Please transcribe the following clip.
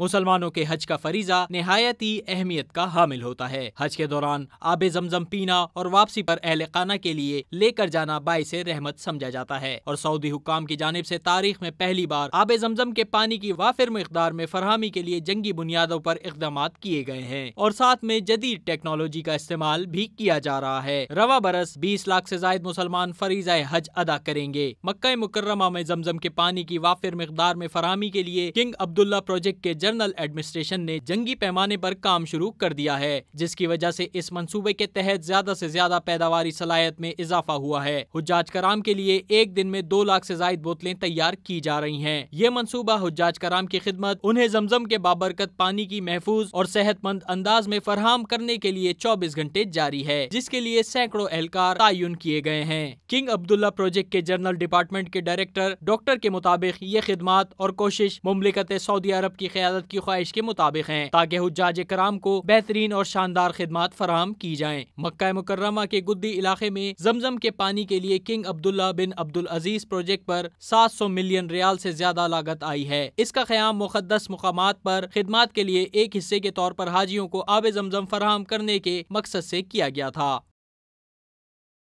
मुसलमानों के हज का फरीजा नहायत ही अहमियत का हामिल होता है हज के दौरान आब जमजम पीना और वापसी पर अहल खाना के लिए लेकर जाना बायस रहमत समझा जाता है और सऊदी हुकाम की जानब ऐसी तारीख में पहली बार आब जमजम के पानी की वाफिर मकदार में फरहमी के लिए जंगी बुनियादों आरोप इकदाम किए गए हैं और साथ में जदीद टेक्नोलॉजी का इस्तेमाल भी किया जा रहा है रवा बरस बीस लाख ऐसी जायद मुसलमान फरीजा हज अदा करेंगे मक्का मुकर्रमा में जमजम के पानी की वाफिर मकदार में फरहमी के लिए किंग अब्दुल्ला प्रोजेक्ट के जर्नल एडमिनिस्ट्रेशन ने जंगी पैमाने पर काम शुरू कर दिया है जिसकी वजह से इस मंसूबे के तहत ज्यादा से ज्यादा पैदावार सलायत में इजाफा हुआ है हजाज कराम के लिए एक दिन में दो लाख से जायद बोतलें तैयार की जा रही है ये मनसूबा हुजाज कराम की खिदमत उन्हें जमजम के बाबरकत पानी की महफूज और सेहतमंद अंदाज में फरहम करने के लिए चौबीस घंटे जारी है जिसके लिए सैकड़ों एहलकार तयन किए गए हैं किंग अब्दुल्ला प्रोजेक्ट के जनरल डिपार्टमेंट के डायरेक्टर डॉक्टर के मुताबिक ये खिदमत और कोशिश ममलिकत सऊदी अरब की क्या हजरत की ख्वाहिश के मुताबिक हैं ताकि हजाज कराम को बेहतरीन और शानदार खदमात फराम की जाए मक्का मुकरमा के गुद्दी इलाके में जमजम के पानी के लिए King Abdullah bin Abdul Aziz project पर सात सौ मिलियन रियाल से ज्यादा लागत आई है इसका क्याम मुकदस मकाम पर खदमात के लिए एक हिस्से के तौर पर हाजियों को आब जमजम फराहम करने के मकसद ऐसी किया गया था